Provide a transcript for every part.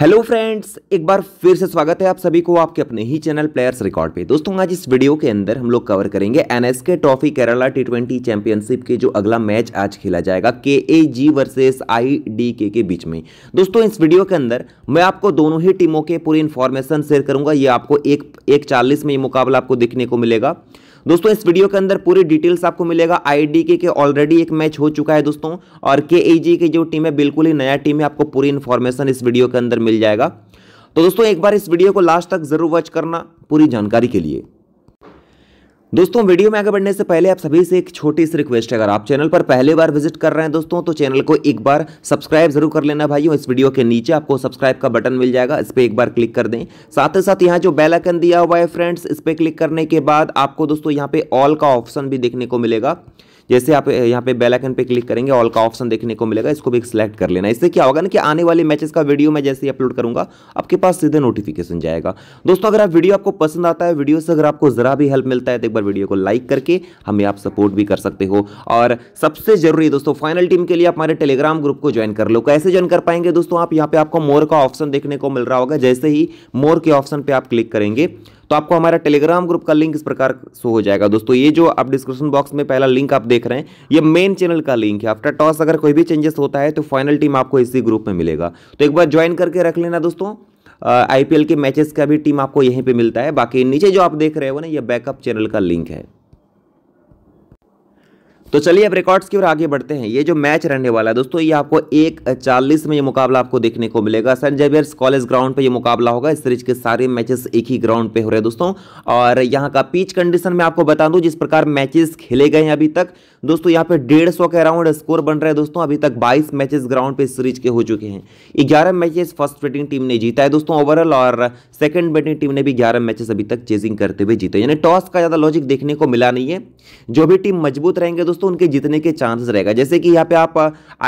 hello friends एक बार फिर से स्वागत है आप सभी को आपके अपने ही चैनल प्लेयर्स रिकॉर्ड पे दोस्तों आज इस वीडियो के अंदर हम लोग कवर करेंगे NSK trophy Kerala T twenty championship के जो अगला मैच आज खेला जाएगा के ए जी वर्सेस आई डी के के बीच में दोस्तों इस वीडियो के अंदर मैं आपको दोनों ही टीमों के पूरी इन्फॉर्मेशन शेयर करूंगा ये आपको एक एक चालीस में ये मुकाबला आपको देखने को मिलेगा दोस्तों इस वीडियो के अंदर पूरी डिटेल्स आपको मिलेगा आईडी के ऑलरेडी एक मैच हो चुका है दोस्तों और के की जो टीम है बिल्कुल ही नया टीम है आपको पूरी इन्फॉर्मेशन इस वीडियो के अंदर मिल जाएगा तो दोस्तों एक बार इस वीडियो को लास्ट तक जरूर वॉच करना पूरी जानकारी के लिए दोस्तों वीडियो में आगे बढ़ने से पहले आप सभी से एक छोटी सी रिक्वेस्ट है अगर आप चैनल पर पहले बार विजिट कर रहे हैं दोस्तों तो चैनल को एक बार सब्सक्राइब जरूर कर लेना भाइयों इस वीडियो के नीचे आपको सब्सक्राइब का बटन मिल जाएगा इस पर एक बार क्लिक कर दें साथ ही साथ यहां जो बेल आइकन दिया हुआ है फ्रेंड्स इस पर क्लिक करने के बाद आपको दोस्तों यहाँ पे ऑल का ऑप्शन भी देखने को मिलेगा जैसे आप यहाँ पे बेल आइकन पे क्लिक करेंगे ऑल का ऑप्शन देखने को मिलेगा इसको भी सिलेक्ट कर लेना इससे क्या होगा ना कि आने वाले मैचेस का वीडियो मैं जैसे ही अपलोड करूंगा आपके पास सीधे नोटिफिकेशन जाएगा दोस्तों अगर आप वीडियो आपको पसंद आता है वीडियो से अगर आपको ज़रा भी हेल्प मिलता है तो एक बार वीडियो को लाइक करके हमें आप सपोर्ट भी कर सकते हो और सबसे जरूरी दोस्तों फाइनल टीम के लिए आप हमारे टेलीग्राम ग्रुप को ज्वाइन कर लो कैसे ज्वाइन कर पाएंगे दोस्तों आप यहाँ पे आपको मोर का ऑप्शन देखने को मिल रहा होगा जैसे ही मोर के ऑप्शन पर आप क्लिक करेंगे तो आपको हमारा टेलीग्राम ग्रुप का लिंक इस प्रकार शो हो जाएगा दोस्तों ये जो आप डिस्क्रिप्शन बॉक्स में पहला लिंक आप देख रहे हैं ये मेन चैनल का लिंक है आफ्टर टॉस अगर कोई भी चेंजेस होता है तो फाइनल टीम आपको इसी ग्रुप में मिलेगा तो एक बार ज्वाइन करके रख लेना दोस्तों आईपीएल के मैचेस का भी टीम आपको यहीं पे मिलता है बाकी नीचे जो आप देख रहे हो ना ये बैकअप चैनल का लिंक है तो चलिए अब रिकॉर्ड्स की ओर आगे बढ़ते हैं ये जो मैच रहने वाला है दोस्तों ये आपको एक चालीस में ये मुकाबला आपको देखने को मिलेगा सेंट जेवियर्स कॉलेज ग्राउंड पे ये मुकाबला होगा इस सीरीज के सारे मैचेस एक ही ग्राउंड पे हो रहे हैं दोस्तों और यहाँ का पिच कंडीशन मैं आपको बता दूं जिस प्रकार मैचेस खेले गए हैं अभी तक दोस्तों यहाँ पे डेढ़ सौ के अराउंड स्कोर बन रहे हैं दोस्तों अभी तक बाईस मैचेस ग्राउंड पे सीरीज के हो चुके हैं ग्यारह मैचेस फर्स्ट फिटिंग टीम ने जीता है दोस्तों ओवरऑल और सेकंड बैटिंग टीम ने भी 11 मैचेस अभी तक चेजिंग करते हुए जीते यानी टॉस का ज़्यादा लॉजिक देखने को मिला नहीं है जो भी टीम मजबूत रहेंगे दोस्तों उनके जीतने के चांसेस रहेगा जैसे कि यहाँ पे आप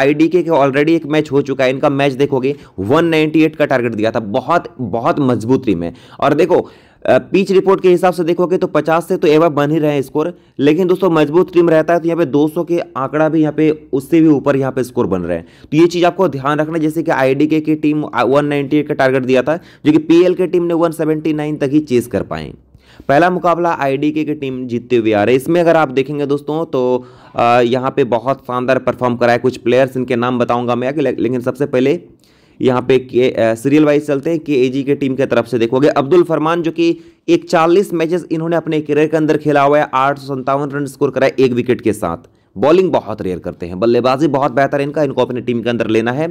आई के ऑलरेडी एक मैच हो चुका है इनका मैच देखोगे वन का टारगेट दिया था बहुत बहुत मजबूत टीम है और देखो पीच रिपोर्ट के हिसाब से देखोगे तो 50 से तो एवा बन ही रहे हैं स्कोर लेकिन दोस्तों मजबूत टीम रहता है तो यहाँ पे 200 के आंकड़ा भी यहाँ पे उससे भी ऊपर यहाँ पे स्कोर बन रहे हैं तो ये चीज़ आपको ध्यान रखना जैसे कि आईडीके की टीम 198 का टारगेट दिया था जो कि पीएल की टीम ने 179 तक ही चेस कर पाए पहला मुकाबला आईडीके की टीम जीतते हुए आ रही है इसमें अगर आप देखेंगे दोस्तों तो यहाँ पे बहुत शानदार परफॉर्म करा है कुछ प्लेयर्स इनके नाम बताऊंगा मैं लेकिन सबसे पहले यहाँ पे सीरियल वाइज चलते हैं के एजी के टीम की तरफ से देखोगे अब्दुल फरमान जो कि एक चालीस मैचेस इन्होंने अपने करियर के अंदर खेला हुआ है आठ रन स्कोर कराए एक विकेट के साथ बॉलिंग बहुत रेयर करते हैं बल्लेबाजी बहुत बेहतर इनका इनको अपनी टीम के अंदर लेना है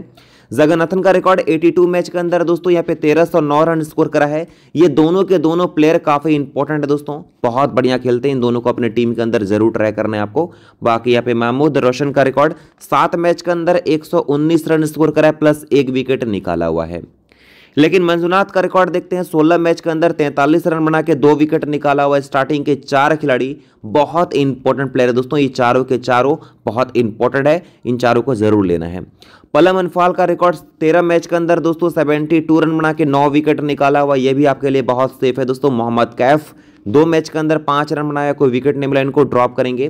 जगन्नाथन का रिकॉर्ड 82 मैच के अंदर दोस्तों यहाँ पे तेरह सौ नौ रन स्कोर करा है ये दोनों के दोनों प्लेयर काफ़ी इंपॉर्टेंट है दोस्तों बहुत बढ़िया खेलते हैं इन दोनों को अपने टीम के अंदर जरूर ट्राई करना है आपको बाकी यहाँ पे महमूद रोशन का रिकॉर्ड सात मैच के अंदर एक रन स्कोर करा है प्लस एक विकेट निकाला हुआ है लेकिन मंजुनाथ का रिकॉर्ड देखते हैं सोलह मैच के अंदर तैंतालीस रन बना के दो विकेट निकाला हुआ स्टार्टिंग के चार खिलाड़ी बहुत इंपॉर्टेंट प्लेयर है दोस्तों ये चारों के चारों बहुत इंपॉर्टेंट है इन चारों को जरूर लेना है पलम अनफाल का रिकॉर्ड तेरह मैच के अंदर दोस्तों सेवेंटी टू रन बना के नौ विकेट निकाला हुआ यह भी आपके लिए बहुत सेफ है दोस्तों मोहम्मद कैफ दो मैच के अंदर पांच रन बनाया कोई विकेट नहीं मिला इनको ड्रॉप करेंगे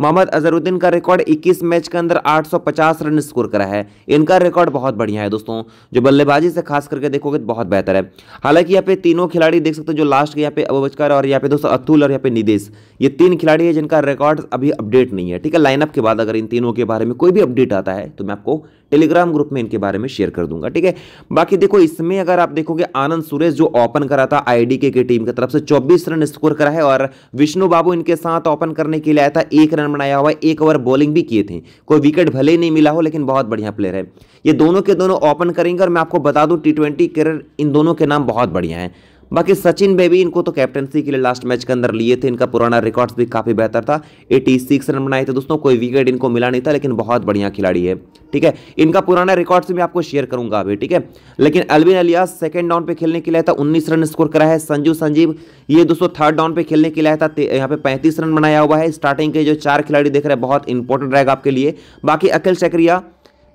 मोहम्मद अजहरुद्दीन का रिकॉर्ड 21 मैच के अंदर 850 रन स्कोर करा है इनका रिकॉर्ड बहुत बढ़िया है दोस्तों जो बल्लेबाजी से खास करके देखोगे तो बहुत बेहतर है हालांकि यहाँ पे तीनों खिलाड़ी देख सकते हो जो लास्ट के यहाँ पे अबकर और यहाँ पे दोस्तों अतुल और यहाँ पे निदेश ये तीन खिलाड़ी है जिनका रिकॉर्ड अभी अपडेट नहीं है ठीक है लाइनअप के बाद अगर इन तीनों के बारे में कोई भी अपडेट आता है तो मैं आपको टेलीग्राम ग्रुप में इनके बारे में शेयर कर दूंगा ठीक है बाकी देखो इसमें अगर आप देखोगे आनंद सुरेश जो ओपन करा था आईडीके के टीम की तरफ से 24 रन स्कोर करा है और विष्णु बाबू इनके साथ ओपन करने के लिए आया था एक रन बनाया हुआ एक ओवर बॉलिंग भी किए थे कोई विकेट भले ही नहीं मिला हो लेकिन बहुत बढ़िया प्लेयर है ये दोनों के दोनों ओपन करेंगे और मैं आपको बता दूं टी ट्वेंटी करियर इन दोनों के नाम बहुत बढ़िया है बाकी सचिन बेबी इनको तो कैप्टनसी के लिए लास्ट मैच के अंदर लिए थे इनका पुराना रिकॉर्ड्स भी काफ़ी बेहतर था 86 रन बनाए थे दोस्तों कोई विकेट इनको मिला नहीं था लेकिन बहुत बढ़िया खिलाड़ी है ठीक है इनका पुराना रिकॉर्ड्स भी आपको शेयर करूंगा अभी ठीक है लेकिन अलविन अलियास सेकेंड डाउन पे खेलने के लिए था उन्नीस रन स्कोर करा है संजू संजीव ये दोस्तों थर्ड डाउन पे खेलने के लिए था यहाँ पे पैंतीस रन बनाया हुआ है स्टार्टिंग के जो चार खिलाड़ी देख रहे हैं बहुत इंपॉर्टेंट रहेगा आपके लिए बाकी अखिल चक्रिया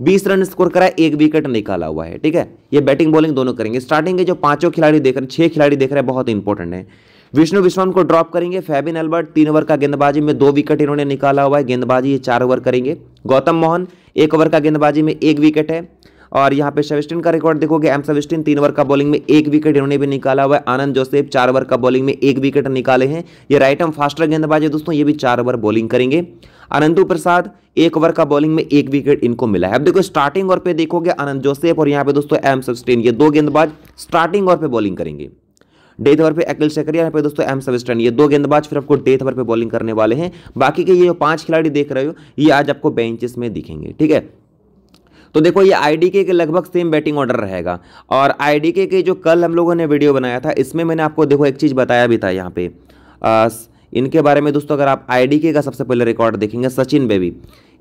बीस रन स्कोर करा एक विकेट निकाला हुआ है ठीक है ये बैटिंग बॉलिंग दोनों करेंगे स्टार्टिंग के जो पांचों खिलाड़ी देख रहे हैं छह खिलाड़ी देख रहे हैं बहुत इंपॉर्टेंट है विष्णु विश्वाम को ड्रॉप करेंगे फैबिन अल्बर्ट तीन ओवर का गेंदबाजी में दो विकेट इन्होंने निकाला हुआ है गेंदबाजी ये चार ओवर करेंगे गौतम मोहन एक ओवर का गेंदबाजी में एक विकेट है और यहाँ पे सविस्टिन का रिकॉर्ड देखोगे एम सविस्टिन तीन ओवर का बॉलिंग में एक विकेट इन्होंने भी निकाला हुआ है आनंद जोसेफ चार ओवर का बॉलिंग में एक विकेट निकाले हैं ये राइट एम फास्टर गेंदबाज है दोस्तों ये भी चार ओवर बॉलिंग करेंगे अनंतु प्रसाद एक ओवर का बॉलिंग में एक विकेट इनको मिला है अब देखो स्टार्टिंग ओवर पे देखोगे आनंद जोसेफ और यहाँ पे दोस्तों एम सबस्टेन ये दो गेंदबाज स्टार्टिंग ओवर पे बॉलिंग करेंगे डेथ ओवर पे अखिल शेखर यहाँ पे दोस्तों एम सबस्टेन ये दो गेंदबाज फिर आपको डेथ ओवर पे बॉलिंग करने वाले हैं बाकी के ये जो पांच खिलाड़ी देख रहे हो ये आज आपको बेंचेस में दिखेंगे ठीक है तो देखो ये आई के लगभग सेम बैटिंग ऑर्डर रहेगा और आई के जो कल हम लोगों ने वीडियो बनाया था इसमें मैंने आपको देखो एक चीज़ बताया भी था यहाँ पे इनके बारे में दोस्तों अगर आप आईडीके का सबसे पहले रिकॉर्ड देखेंगे सचिन बेबी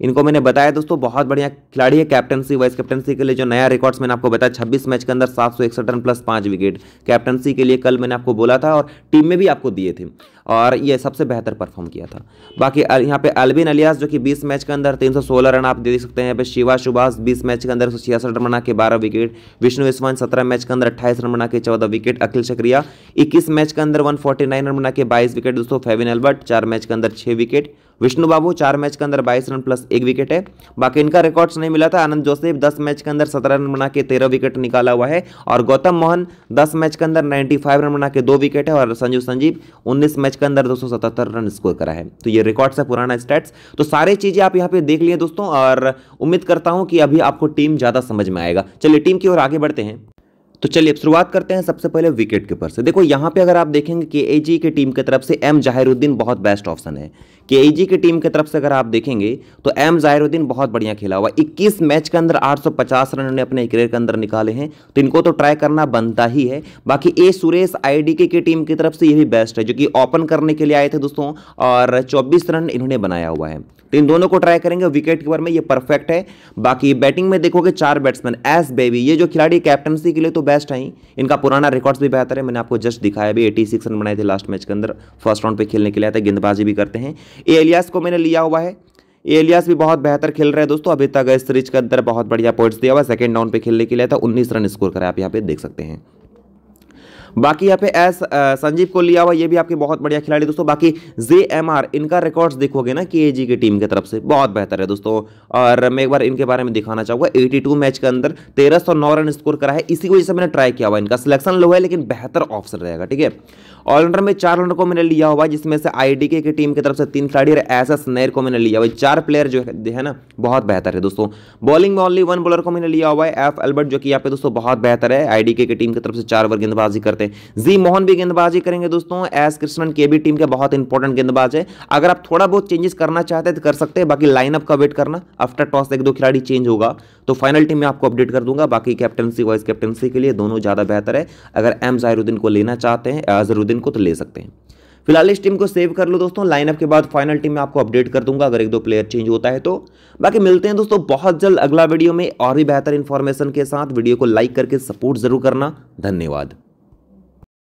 इनको मैंने बताया दोस्तों बहुत बढ़िया खिलाड़ी है कैप्टनसी वाइस कैप्टनसी के लिए जो नया रिकॉर्ड्स मैंने आपको बताया छब्बीस मैच के अंदर सात सौ रन प्लस पाँच विकेट कैप्टनसी के लिए कल मैंने आपको बोला था और टीम में भी आपको दिए थे और ये सबसे बेहतर परफॉर्म किया था बाकी यहाँ पे अलबिन अलियास जो कि 20 मैच के अंदर 316 रन आप दे सकते हैं यहाँ पे शिवा सुभाष 20 मैच के अंदर एक रन बना के 12 विकेट विष्णु विश्वान 17 मैच के अंदर 28 रन बना के 14 विकेट अखिल शक्रिया 21 मैच के अंदर 149 रन बना के 22 विकेट दोस्तों फेविन एल्बर्ट चार मैच के अंदर छः विकेट विष्णु बाबू चार मैच के अंदर बाईस रन प्लस एक विकेट है बाकी इनका रिकॉर्ड्स नहीं मिला था आनंद जोसेफ दस मैच के अंदर सत्रह रन बना के तेरह विकेट निकाला हुआ है और गौतम मोहन दस मैच के अंदर नाइन्टी फाइव रन बना के दो विकेट है और संजू संजीव उन्नीस मैच के अंदर दो सौ सतहत्तर रन स्कोर करा है तो ये रिकॉर्ड्स है पुराना स्टैट्स तो सारी चीज़ें आप यहाँ पे देख लिए दोस्तों और उम्मीद करता हूँ कि अभी आपको टीम ज़्यादा समझ में आएगा चलिए टीम की ओर आगे बढ़ते हैं तो चलिए अब शुरुआत करते हैं सबसे पहले विकेट कीपर से देखो यहाँ पे अगर आप देखेंगे के ए जी की टीम की तरफ से एम जाहिरुद्दीन बहुत बेस्ट ऑप्शन है के ए जी की टीम की तरफ से अगर आप देखेंगे तो एम जाहिरुद्दीन बहुत बढ़िया खेला हुआ इक्कीस मैच के अंदर 850 रन उन्होंने अपने करियर के अंदर निकाले हैं तो इनको तो ट्राई करना बनता ही है बाकी ए सुरेश आई डी की टीम की तरफ से ये भी बेस्ट है जो कि ओपन करने के लिए आए थे दोस्तों और चौबीस रन इन्होंने बनाया हुआ है तो इन दोनों को ट्राई करेंगे विकेट कीपर में ये परफेक्ट है बाकी बैटिंग में देखोगे चार बैट्समैन एस बेबी ये जो खिलाड़ी कैप्टनसी के लिए तो बेस्ट हैं इनका पुराना रिकॉर्ड्स भी बेहतर है मैंने आपको जस्ट दिखाया भी एटी सिक्स रन बनाए थे लास्ट मैच के अंदर फर्स्ट राउंड पर खेलने के लिए आते हैं गेंदबाजी भी करते हैं एलियास को मैंने लिया हुआ है एलियास भी बहुत बेहतर खेल रहे हैं दोस्तों अभी तक इस सीरीज के अंदर बहुत बढ़िया पॉइंट्स दिया हुआ सेकंड राउंड पे खेलने के लिए था 19 रन स्कोर करा आप यहाँ पे देख सकते हैं बाकी यहाँ पे एस संजीव को लिया हुआ ये भी आपके बहुत बढ़िया खिलाड़ी दोस्तों बाकी जे एम आर इनका रिकॉर्ड्स देखोगे ना के की टीम की तरफ से बहुत बेहतर है दोस्तों और मैं एक बार इनके बारे में दिखाना चाहूँगा एटी मैच के अंदर तेरह रन स्कोर करा है इसी वजह से मैंने ट्राई किया हुआ इनका सिलेक्शन लो है लेकिन बेहतर ऑप्शन रहेगा ठीक है ऑलराउंडर में चार रनर को मैंने लिया हुआ जिसमें से आई की टीम की तरफ से तीन खिलाड़ी और एस एस नैर को मैंने लिया हुआ चार प्लेयर जो है ना बहुत बेहतर है दोस्तों बॉलिंग में ओनली वन बॉलर को मैंने लिया हुआ है एफ एल्बर्ट जो कि यहाँ पे दोस्तों बहुत बेहतर है आई की टीम की तरफ से चार ओवर गेंदबाजी करते सकते जी मोहन भी गेंदबाजी करेंगे दोस्तों एस कृष्णन के भी टीम के बहुत इंपॉर्टेंट गेंदबाज है अगर आप थोड़ा बहुत चेंजेस करना चाहते हैं तो कर सकते हैं बाकी लाइनअप का वेट करना आफ्टर टॉस एक दो खिलाड़ी चेंज होगा तो फाइनल टीम में आपको अपडेट कर दूंगा बाकी कैप्टनसी वाइस कैप्टनसी के लिए दोनों ज़्यादा बेहतर है अगर एम जहरुद्दीन को लेना चाहते हैं अजहरुद्दीन को तो ले सकते हैं फिलहाल इस टीम को सेव कर लो दोस्तों लाइनअप के बाद फाइनल टीम में आपको अपडेट कर दूंगा अगर एक दो प्लेयर चेंज होता है तो बाकी मिलते हैं दोस्तों बहुत जल्द अगला वीडियो में और भी बेहतर इन्फॉर्मेशन के साथ वीडियो को लाइक करके सपोर्ट जरूर करना धन्यवाद